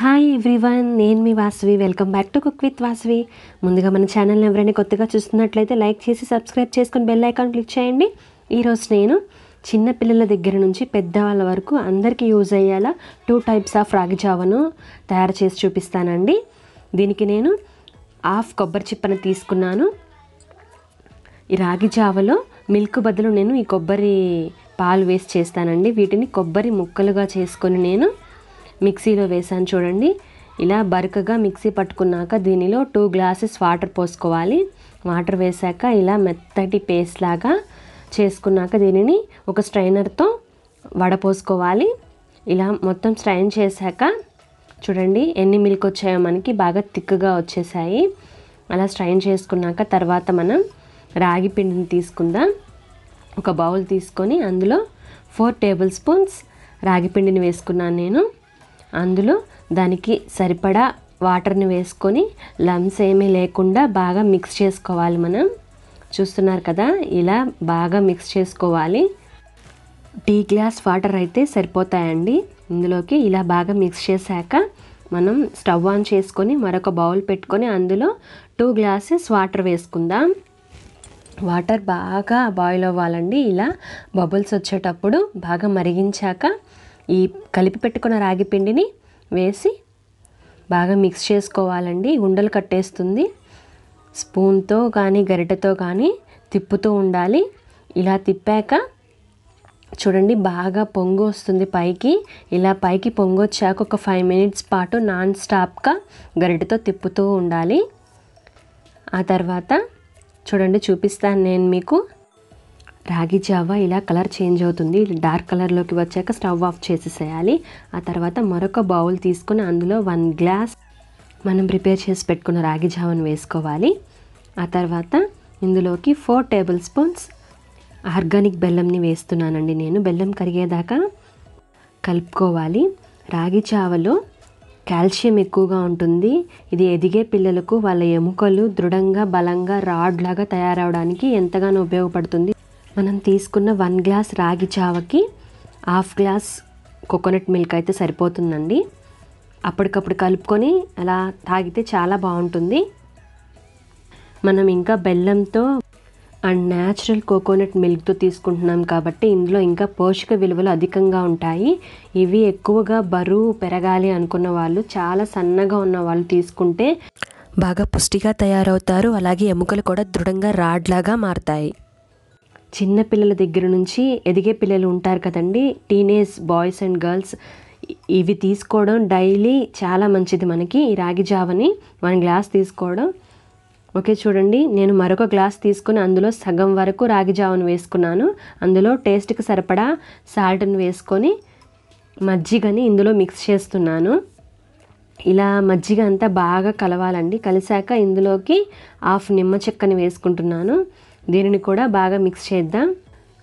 hi everyone నేను మీ Vasavi welcome back to cook with Vasavi ముందుగా మన ఛానల్ని ఎవరైనా కొత్తగా చూస్తున్నట్లయితే లైక్ చేసి సబ్స్క్రైబ్ చేసుకుని బెల్ ఐకాన్ క్లిక్ చేయండి ఈరోజు నేను చిన్న పిల్లల దగ్గర నుంచి పెద్దవాళ్ళ వరకు అందరికీ యూజ్ అయ్యేలా టూ టైప్స్ ఆఫ్ రాగి జావను తయారు చేసి చూపిస్తానండి దీనికి నేను హాఫ్ కొబ్బరి చిప్పను తీసుకున్నాను ఈ రాగి జావలో మిల్క్ బదులు నేను ఈ కొబ్బరి పాలు వేసి చేస్తానండి వీటిని కొబ్బరి ముక్కలుగా చేసుకొని నేను మిక్సీలో వేసాను చూడండి ఇలా బరకగా మిక్సీ పట్టుకున్నాక దీనిలో టూ గ్లాసెస్ వాటర్ పోసుకోవాలి వాటర్ వేశాక ఇలా మెత్తటి పేస్ట్ లాగా చేసుకున్నాక దీనిని ఒక స్ట్రైనర్తో వడపోసుకోవాలి ఇలా మొత్తం స్ట్రైన్ చేశాక చూడండి ఎన్ని మిల్క్ వచ్చాయో మనకి బాగా థిక్గా వచ్చేసాయి అలా స్ట్రైన్ చేసుకున్నాక తర్వాత మనం రాగి పిండిని తీసుకుందాం ఒక బౌల్ తీసుకొని అందులో ఫోర్ టేబుల్ స్పూన్స్ రాగి పిండిని వేసుకున్నాను నేను అందులో దానికి సరిపడా వాటర్ని వేసుకొని లమ్స్ ఏమీ లేకుండా బాగా మిక్స్ చేసుకోవాలి మనం చూస్తున్నారు కదా ఇలా బాగా మిక్స్ చేసుకోవాలి టీ గ్లాస్ వాటర్ అయితే సరిపోతాయండి ఇందులోకి ఇలా బాగా మిక్స్ చేశాక మనం స్టవ్ ఆన్ చేసుకొని మరొక బౌల్ పెట్టుకొని అందులో టూ గ్లాసెస్ వాటర్ వేసుకుందాం వాటర్ బాగా బాయిల్ అవ్వాలండి ఇలా బబుల్స్ వచ్చేటప్పుడు బాగా మరిగించాక ఈ కలిపి పెట్టుకున్న రాగి పిండిని వేసి బాగా మిక్స్ చేసుకోవాలండి ఉండలు కట్టేస్తుంది స్పూన్తో కానీ గరిటెతో కానీ తిప్పుతూ ఉండాలి ఇలా తిప్పాక చూడండి బాగా పొంగు వస్తుంది పైకి ఇలా పైకి పొంగు వచ్చాక ఒక ఫైవ్ మినిట్స్ పాటు నాన్ స్టాప్గా గరిటతో తిప్పుతూ ఉండాలి ఆ తర్వాత చూడండి చూపిస్తాను నేను మీకు రాగి జావా ఇలా కలర్ చేంజ్ అవుతుంది డార్క్ కలర్లోకి వచ్చాక స్టవ్ ఆఫ్ చేసేసేయాలి ఆ తర్వాత మరొక బౌల్ తీసుకుని అందులో వన్ గ్లాస్ మనం ప్రిపేర్ చేసి పెట్టుకున్న రాగి జావాను వేసుకోవాలి ఆ తర్వాత ఇందులోకి ఫోర్ టేబుల్ స్పూన్స్ ఆర్గానిక్ బెల్లంని వేస్తున్నానండి నేను బెల్లం కరిగేదాకా కలుపుకోవాలి రాగి చావలో కాల్షియం ఎక్కువగా ఉంటుంది ఇది ఎదిగే పిల్లలకు వాళ్ళ ఎముకలు దృఢంగా బలంగా రాడ్ లాగా తయారవడానికి ఎంతగానో ఉపయోగపడుతుంది మనం తీసుకున్న వన్ గ్లాస్ రాగి చావకి హాఫ్ గ్లాస్ కోకోనట్ మిల్క్ అయితే సరిపోతుందండి అప్పటికప్పుడు కలుపుకొని అలా తాగితే చాలా బాగుంటుంది మనం ఇంకా బెల్లంతో అండ్ న్యాచురల్ కోకోనట్ మిల్క్తో తీసుకుంటున్నాం కాబట్టి ఇందులో ఇంకా పోషక విలువలు అధికంగా ఉంటాయి ఇవి ఎక్కువగా బరువు పెరగాలి అనుకున్న వాళ్ళు చాలా సన్నగా ఉన్న వాళ్ళు తీసుకుంటే బాగా పుష్టిగా తయారవుతారు అలాగే ఎముకలు కూడా దృఢంగా రాడ్లాగా మారుతాయి చిన్న పిల్లల దగ్గర నుంచి ఎదిగే పిల్లలు ఉంటారు కదండి టీనేజ్ బాయ్స్ అండ్ గర్ల్స్ ఇవి తీసుకోవడం డైలీ చాలా మంచిది మనకి ఈ రాగి జావని వన్ గ్లాస్ తీసుకోవడం ఓకే చూడండి నేను మరొక గ్లాస్ తీసుకుని అందులో సగం వరకు రాగి జావను వేసుకున్నాను అందులో టేస్ట్కి సరిపడా సాల్ట్ని వేసుకొని మజ్జిగని ఇందులో మిక్స్ చేస్తున్నాను ఇలా మజ్జిగ అంతా బాగా కలవాలండి కలిసాక ఇందులోకి హాఫ్ నిమ్మ చెక్కని వేసుకుంటున్నాను దీనిని కూడా బాగా మిక్స్ చేద్దాం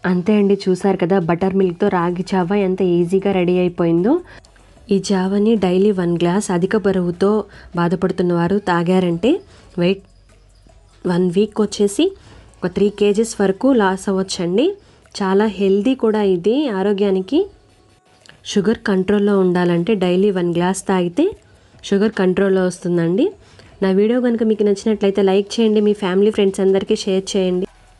అంతే అండి చూసారు కదా బటర్ మిల్క్తో రాగి చావా ఎంత ఈజీగా రెడీ అయిపోయిందో ఈ చావని డైలీ వన్ గ్లాస్ అధిక బరువుతో బాధపడుతున్నవారు తాగారంటే వెయిట్ వన్ వీక్ వచ్చేసి ఒక త్రీ కేజీస్ వరకు లాస్ అవ్వచ్చండి చాలా హెల్దీ కూడా ఇది ఆరోగ్యానికి షుగర్ కంట్రోల్లో ఉండాలంటే డైలీ వన్ గ్లాస్ తాగితే షుగర్ కంట్రోల్లో వస్తుందండి నా వీడియో కనుక మీకు నచ్చినట్లయితే లైక్ చేయండి మీ ఫ్యామిలీ ఫ్రెండ్స్ అందరికీ షేర్ చేయండి